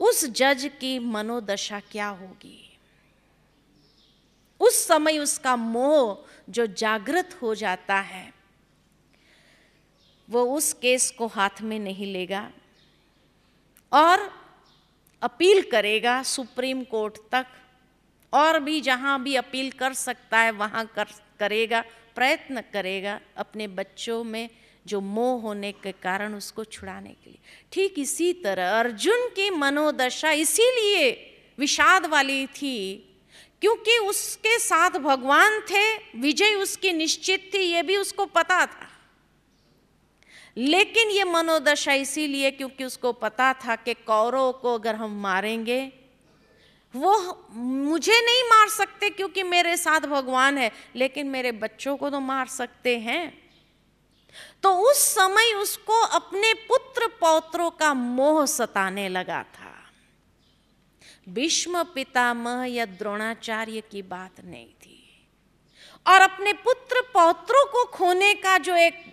उस जज की मनोदशा क्या होगी उस समय उसका मोह जो जागृत हो जाता है वो उस केस को हाथ में नहीं लेगा और अपील करेगा सुप्रीम कोर्ट तक और भी जहाँ भी अपील कर सकता है वहाँ कर करेगा प्रयत्न करेगा अपने बच्चों में जो मोह होने के कारण उसको छुड़ाने के लिए ठीक इसी तरह अर्जुन की मनोदशा इसीलिए विषाद वाली थी क्योंकि उसके साथ भगवान थे विजय उसकी निश्चित थी ये भी उसको पता था लेकिन ये मनोदशा इसीलिए क्योंकि उसको पता था कि कौरों को अगर हम मारेंगे वो मुझे नहीं मार सकते क्योंकि मेरे साथ भगवान है लेकिन मेरे बच्चों को तो मार सकते हैं तो उस समय उसको अपने पुत्र पौत्रों का मोह सताने लगा था भीष्म पितामह या द्रोणाचार्य की बात नहीं थी और अपने पुत्र पौत्रों को खोने का जो एक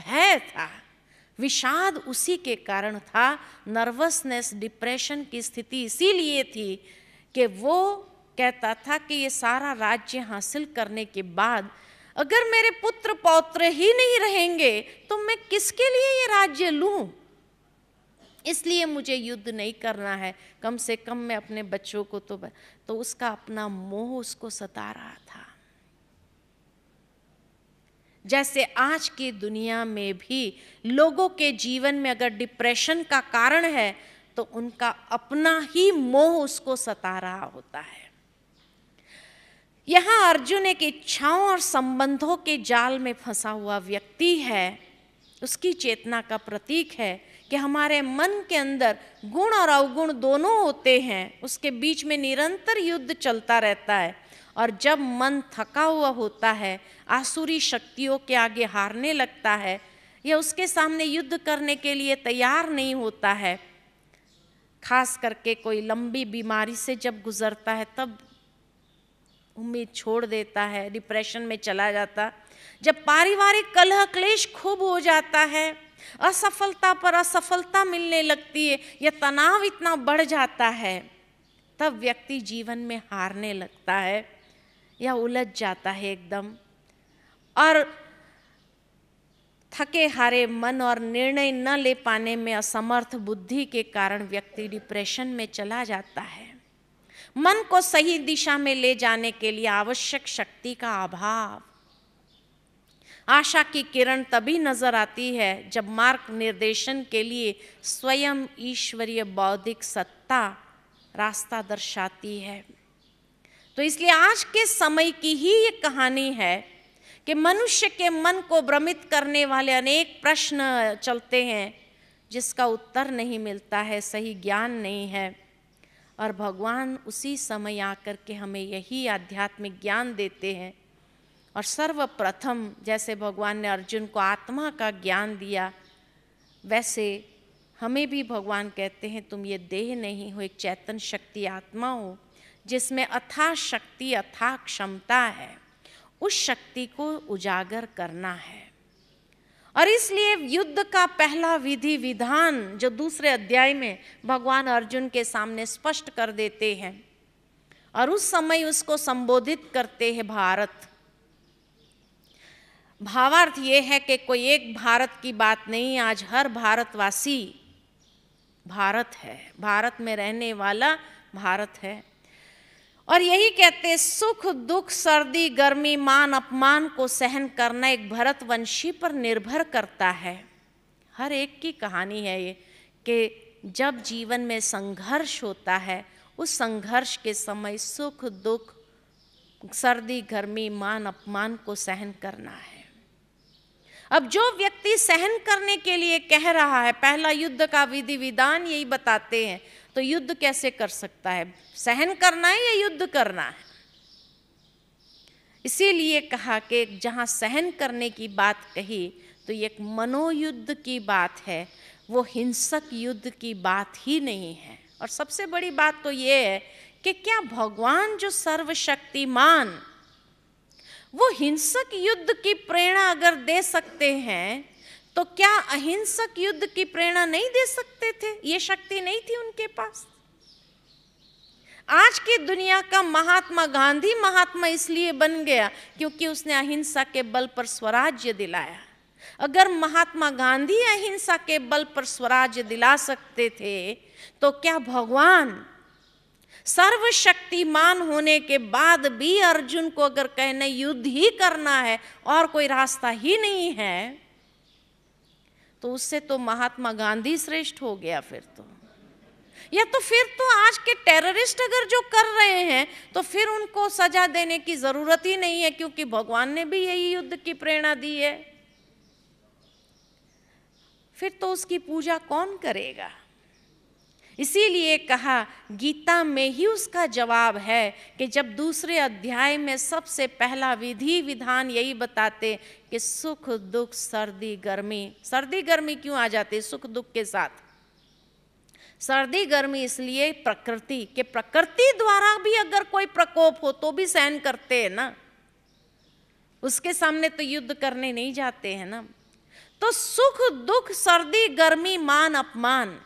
भय था विषाद उसी के कारण था नर्वसनेस डिप्रेशन की स्थिति इसीलिए थी कि वो कहता था कि ये सारा राज्य हासिल करने के बाद अगर मेरे पुत्र पौत्र ही नहीं रहेंगे तो मैं किसके लिए ये राज्य लूँ इसलिए मुझे युद्ध नहीं करना है कम से कम मैं अपने बच्चों को तो तो उसका अपना मोह उसको सता रहा था जैसे आज की दुनिया में भी लोगों के जीवन में अगर डिप्रेशन का कारण है तो उनका अपना ही मोह उसको सता रहा होता है यहाँ अर्जुन एक इच्छाओं और संबंधों के जाल में फंसा हुआ व्यक्ति है उसकी चेतना का प्रतीक है कि हमारे मन के अंदर गुण और अवगुण दोनों होते हैं उसके बीच में निरंतर युद्ध चलता रहता है और जब मन थका हुआ होता है आसुरी शक्तियों के आगे हारने लगता है या उसके सामने युद्ध करने के लिए तैयार नहीं होता है खास करके कोई लंबी बीमारी से जब गुजरता है तब उम्मीद छोड़ देता है डिप्रेशन में चला जाता जब पारिवारिक कलह क्लेश खूब हो जाता है असफलता पर असफलता मिलने लगती है या तनाव इतना बढ़ जाता है तब व्यक्ति जीवन में हारने लगता है या उलझ जाता है एकदम और थके हारे मन और निर्णय न ले पाने में असमर्थ बुद्धि के कारण व्यक्ति डिप्रेशन में चला जाता है मन को सही दिशा में ले जाने के लिए आवश्यक शक्ति का अभाव आशा की किरण तभी नजर आती है जब मार्ग निर्देशन के लिए स्वयं ईश्वरीय बौद्धिक सत्ता रास्ता दर्शाती है तो इसलिए आज के समय की ही ये कहानी है कि मनुष्य के मन को भ्रमित करने वाले अनेक प्रश्न चलते हैं जिसका उत्तर नहीं मिलता है सही ज्ञान नहीं है और भगवान उसी समय आकर के हमें यही आध्यात्मिक ज्ञान देते हैं और सर्वप्रथम जैसे भगवान ने अर्जुन को आत्मा का ज्ञान दिया वैसे हमें भी भगवान कहते हैं तुम ये देह नहीं हो एक चैतन शक्ति आत्मा हो जिसमें अथा शक्ति अथा क्षमता है उस शक्ति को उजागर करना है और इसलिए युद्ध का पहला विधि विधान जो दूसरे अध्याय में भगवान अर्जुन के सामने स्पष्ट कर देते हैं और उस समय उसको संबोधित करते हैं भारत भावार्थ ये है कि कोई एक भारत की बात नहीं आज हर भारतवासी भारत है भारत में रहने वाला भारत है और यही कहते सुख दुख सर्दी गर्मी मान अपमान को सहन करना एक भरतवंशी पर निर्भर करता है हर एक की कहानी है ये कि जब जीवन में संघर्ष होता है उस संघर्ष के समय सुख दुख सर्दी गर्मी मान अपमान को सहन करना है अब जो व्यक्ति सहन करने के लिए कह रहा है पहला युद्ध का विधि विधान यही बताते हैं तो युद्ध कैसे कर सकता है सहन करना है या युद्ध करना है इसीलिए कहा कि जहाँ सहन करने की बात कही तो ये एक मनोयुद्ध की बात है वो हिंसक युद्ध की बात ही नहीं है और सबसे बड़ी बात तो ये है कि क्या भगवान जो सर्वशक्तिमान वो हिंसक युद्ध की प्रेरणा अगर दे सकते हैं तो क्या अहिंसक युद्ध की प्रेरणा नहीं दे सकते थे ये शक्ति नहीं थी उनके पास आज की दुनिया का महात्मा गांधी महात्मा इसलिए बन गया क्योंकि उसने अहिंसा के बल पर स्वराज्य दिलाया अगर महात्मा गांधी अहिंसा के बल पर स्वराज्य दिला सकते थे तो क्या भगवान सर्वशक्तिमान होने के बाद भी अर्जुन को अगर कहने युद्ध ही करना है और कोई रास्ता ही नहीं है तो उससे तो महात्मा गांधी श्रेष्ठ हो गया फिर तो या तो फिर तो आज के टेररिस्ट अगर जो कर रहे हैं तो फिर उनको सजा देने की जरूरत ही नहीं है क्योंकि भगवान ने भी यही युद्ध की प्रेरणा दी है फिर तो उसकी पूजा कौन करेगा इसीलिए कहा गीता में ही उसका जवाब है कि जब दूसरे अध्याय में सबसे पहला विधि विधान यही बताते कि सुख दुख सर्दी गर्मी सर्दी गर्मी क्यों आ जाती सुख दुख के साथ सर्दी गर्मी इसलिए प्रकृति के प्रकृति द्वारा भी अगर कोई प्रकोप हो तो भी सहन करते हैं ना उसके सामने तो युद्ध करने नहीं जाते हैं ना तो सुख दुख सर्दी गर्मी मान अपमान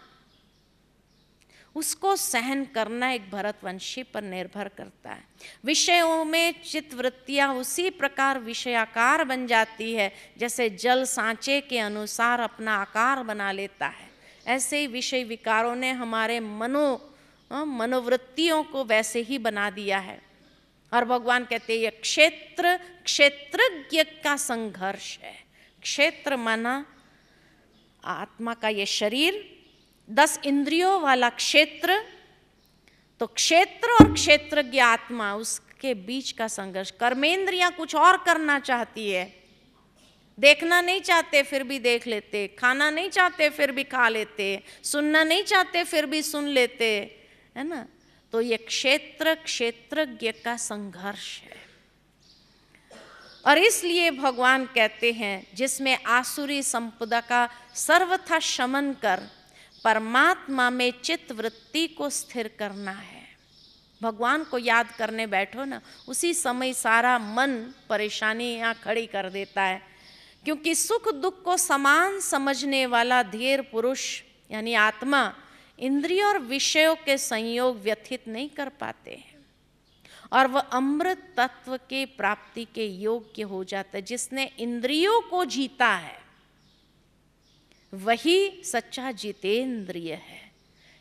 उसको सहन करना एक भरतवंशी पर निर्भर करता है विषयों में चित्तवृत्तियाँ उसी प्रकार विषयाकार बन जाती है जैसे जल सांचे के अनुसार अपना आकार बना लेता है ऐसे ही विषय विकारों ने हमारे मनो मनोवृत्तियों को वैसे ही बना दिया है और भगवान कहते हैं यह क्षेत्र क्षेत्रज्ञ का संघर्ष है क्षेत्र माना आत्मा का ये शरीर दस इंद्रियों वाला क्षेत्र तो क्षेत्र और क्षेत्रज्ञ आत्मा उसके बीच का संघर्ष कर्मेंद्रियां कुछ और करना चाहती है देखना नहीं चाहते फिर भी देख लेते खाना नहीं चाहते फिर भी खा लेते सुनना नहीं चाहते फिर भी सुन लेते है ना तो ये क्षेत्र क्षेत्रज्ञ का संघर्ष है और इसलिए भगवान कहते हैं जिसमें आसुरी संपदा का सर्वथा शमन कर परमात्मा में चित्त वृत्ति को स्थिर करना है भगवान को याद करने बैठो ना उसी समय सारा मन परेशानी यहाँ खड़ी कर देता है क्योंकि सुख दुख को समान समझने वाला धीर पुरुष यानी आत्मा इंद्रिय और विषयों के संयोग व्यथित नहीं कर पाते हैं और वह अमृत तत्व के प्राप्ति के योग्य हो जाता है जिसने इंद्रियों को जीता है वही सच्चा जितेंद्रिय है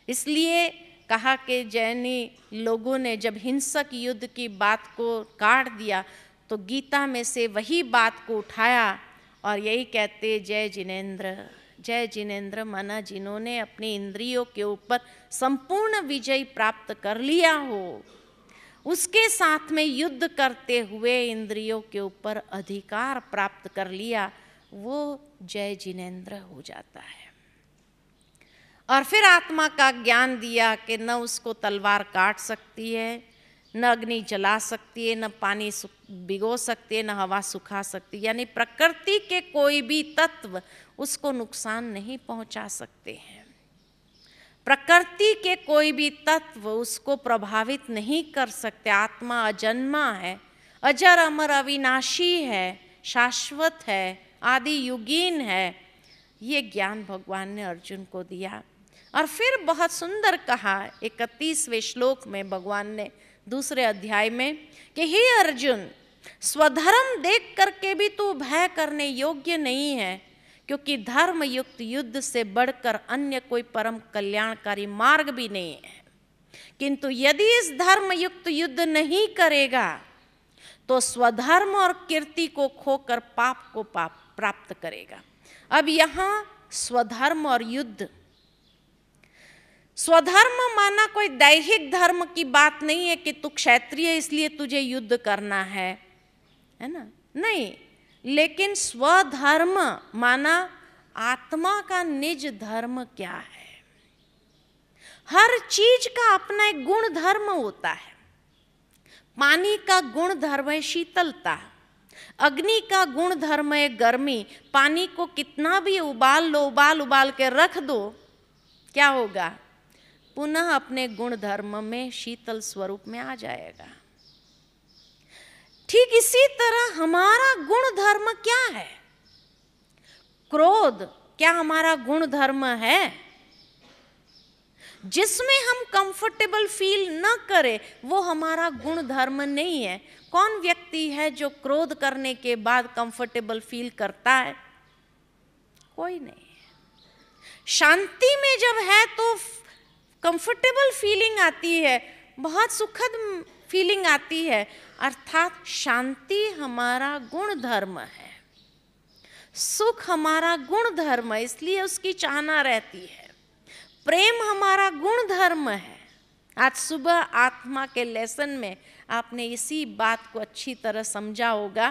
इसलिए कहा कि जैनी लोगों ने जब हिंसक युद्ध की बात को काट दिया तो गीता में से वही बात को उठाया और यही कहते जय जिनेन्द्र जय जिनेन्द्र माना जिन्होंने अपने इंद्रियों के ऊपर संपूर्ण विजय प्राप्त कर लिया हो उसके साथ में युद्ध करते हुए इंद्रियों के ऊपर अधिकार प्राप्त कर लिया वो जय जिनेन्द्र हो जाता है और फिर आत्मा का ज्ञान दिया कि न उसको तलवार काट सकती है न अग्नि जला सकती है न पानी भिगो सकती है न हवा सुखा सकती है यानी प्रकृति के कोई भी तत्व उसको नुकसान नहीं पहुंचा सकते हैं प्रकृति के कोई भी तत्व उसको प्रभावित नहीं कर सकते आत्मा अजन्मा है अजर अमर अविनाशी है शाश्वत है आदि युगीन है ये ज्ञान भगवान ने अर्जुन को दिया और फिर बहुत सुंदर कहा इकतीसवें श्लोक में भगवान ने दूसरे अध्याय में कि हे अर्जुन स्वधर्म देख करके भी तू भय करने योग्य नहीं है क्योंकि धर्म युक्त युद्ध से बढ़कर अन्य कोई परम कल्याणकारी मार्ग भी नहीं है किंतु यदि इस धर्म युक्त युद्ध नहीं करेगा तो स्वधर्म और कीर्ति को खोकर पाप को पाप प्राप्त करेगा अब यहां स्वधर्म और युद्ध स्वधर्म माना कोई दैहिक धर्म की बात नहीं है कि तू क्षेत्रीय इसलिए तुझे युद्ध करना है है ना नहीं लेकिन स्वधर्म माना आत्मा का निज धर्म क्या है हर चीज का अपना एक गुण धर्म होता है पानी का गुण धर्म है शीतलता अग्नि का गुण धर्म है गर्मी पानी को कितना भी उबाल लो उबाल उबाल के रख दो क्या होगा पुनः अपने गुण धर्म में शीतल स्वरूप में आ जाएगा ठीक इसी तरह हमारा गुण धर्म क्या है क्रोध क्या हमारा गुण धर्म है जिसमें हम कंफर्टेबल फील न करें वो हमारा गुण धर्म नहीं है कौन व्यक्ति है जो क्रोध करने के बाद कंफर्टेबल फील करता है कोई नहीं शांति में जब है तो कंफर्टेबल फीलिंग आती है बहुत सुखद फीलिंग आती है अर्थात शांति हमारा गुण धर्म है सुख हमारा गुण धर्म है इसलिए उसकी चाहना रहती है प्रेम हमारा गुण धर्म है आज सुबह आत्मा के लेसन में आपने इसी बात को अच्छी तरह समझा होगा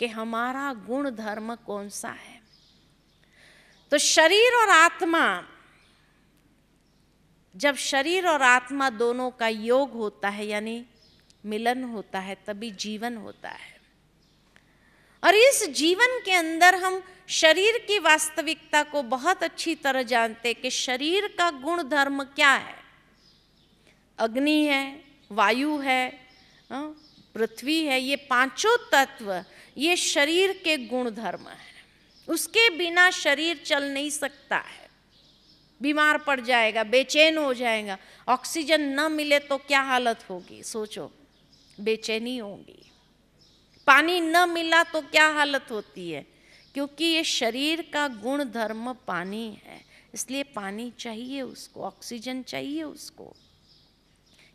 कि हमारा गुण धर्म कौन सा है तो शरीर और आत्मा जब शरीर और आत्मा दोनों का योग होता है यानी मिलन होता है तभी जीवन होता है और इस जीवन के अंदर हम शरीर की वास्तविकता को बहुत अच्छी तरह जानते कि शरीर का गुण धर्म क्या है अग्नि है वायु है हाँ, पृथ्वी है ये पांचों तत्व ये शरीर के गुण धर्म है उसके बिना शरीर चल नहीं सकता है बीमार पड़ जाएगा बेचैन हो जाएगा ऑक्सीजन न मिले तो क्या हालत होगी सोचो बेचैनी होगी पानी न मिला तो क्या हालत होती है क्योंकि ये शरीर का गुण धर्म पानी है इसलिए पानी चाहिए उसको ऑक्सीजन चाहिए उसको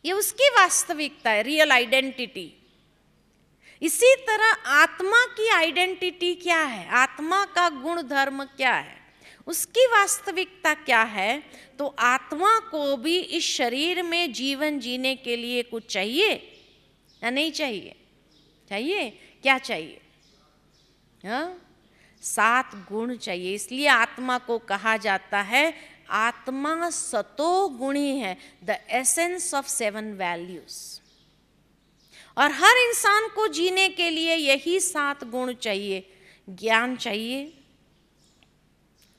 ये उसकी वास्तविकता है रियल आइडेंटिटी इसी तरह आत्मा की आइडेंटिटी क्या है आत्मा का गुण धर्म क्या है उसकी वास्तविकता क्या है तो आत्मा को भी इस शरीर में जीवन जीने के लिए कुछ चाहिए या नहीं चाहिए चाहिए क्या चाहिए हा? सात गुण चाहिए इसलिए आत्मा को कहा जाता है आत्मा सतो गुणी है the essence of seven values और हर इंसान को जीने के लिए यही सात गुण चाहिए ज्ञान चाहिए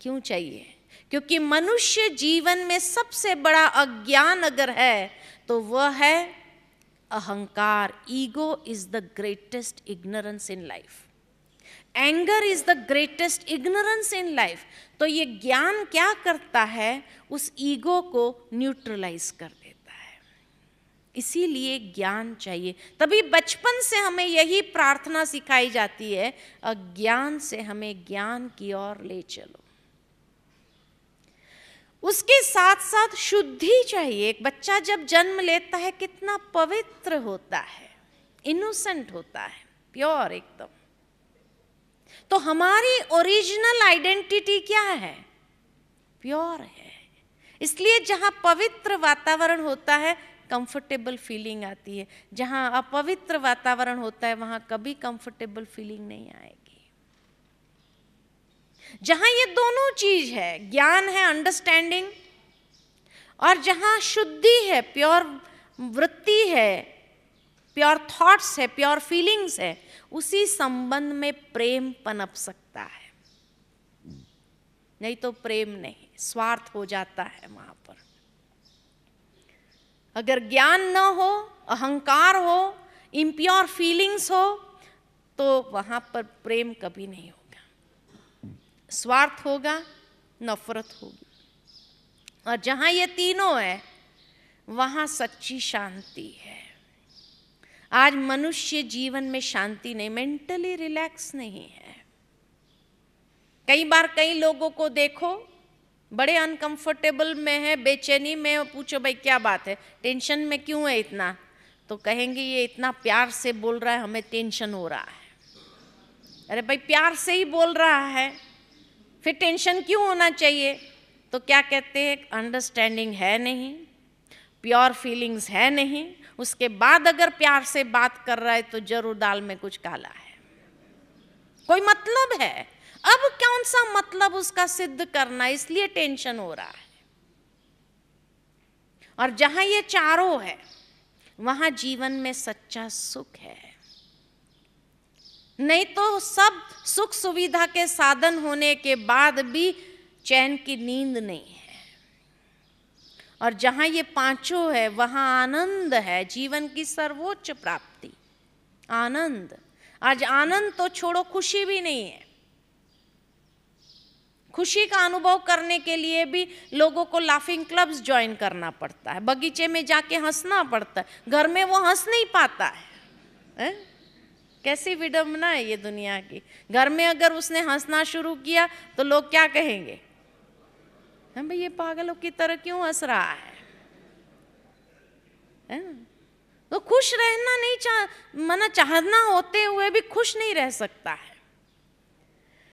क्यों चाहिए क्योंकि मनुष्य जीवन में सबसे बड़ा अज्ञान अगर है तो वह है अहंकार ego is the greatest ignorance in life anger is the greatest ignorance in life तो ये ज्ञान क्या करता है उस ईगो को न्यूट्रलाइज कर देता है इसीलिए ज्ञान चाहिए तभी बचपन से हमें यही प्रार्थना सिखाई जाती है अज्ञान से हमें ज्ञान की ओर ले चलो उसके साथ साथ शुद्धि चाहिए एक बच्चा जब जन्म लेता है कितना पवित्र होता है इनोसेंट होता है प्योर एकदम तो हमारी ओरिजिनल आइडेंटिटी क्या है प्योर है इसलिए जहां पवित्र वातावरण होता है कंफर्टेबल फीलिंग आती है जहां अपवित्र वातावरण होता है वहां कभी कंफर्टेबल फीलिंग नहीं आएगी जहां ये दोनों चीज़ है ज्ञान है अंडरस्टैंडिंग और जहां शुद्धि है प्योर वृत्ति है प्योर थॉट्स है प्योर फीलिंग्स है उसी संबंध में प्रेम पनप सकता है नहीं तो प्रेम नहीं स्वार्थ हो जाता है वहां पर अगर ज्ञान न हो अहंकार हो इम्प्योर फीलिंग्स हो तो वहां पर प्रेम कभी नहीं हो स्वार्थ होगा नफरत होगी और जहां ये तीनों है वहां सच्ची शांति है आज मनुष्य जीवन में शांति नहीं मेंटली रिलैक्स नहीं है कई बार कई लोगों को देखो बड़े अनकंफर्टेबल में है बेचैनी में पूछो भाई क्या बात है टेंशन में क्यों है इतना तो कहेंगे ये इतना प्यार से बोल रहा है हमें टेंशन हो रहा है अरे भाई प्यार से ही बोल रहा है फिर टेंशन क्यों होना चाहिए तो क्या कहते हैं अंडरस्टैंडिंग है नहीं प्योर फीलिंग्स है नहीं उसके बाद अगर प्यार से बात कर रहा है तो जरूर दाल में कुछ काला है कोई मतलब है अब कौन सा मतलब उसका सिद्ध करना इसलिए टेंशन हो रहा है और जहां ये चारों है वहां जीवन में सच्चा सुख है नहीं तो सब सुख सुविधा के साधन होने के बाद भी चैन की नींद नहीं है और जहां ये पांचों है वहां आनंद है जीवन की सर्वोच्च प्राप्ति आनंद आज आनंद तो छोड़ो खुशी भी नहीं है खुशी का अनुभव करने के लिए भी लोगों को लाफिंग क्लब्स ज्वाइन करना पड़ता है बगीचे में जाके हंसना पड़ता है घर में वो हंस नहीं पाता है, है? कैसी विडम्बना है ये दुनिया की घर में अगर उसने हंसना शुरू किया तो लोग क्या कहेंगे हम भाई ये पागलों की तरह क्यों हंस रहा है है तो खुश रहना नहीं चाह मना चाहना होते हुए भी खुश नहीं रह सकता है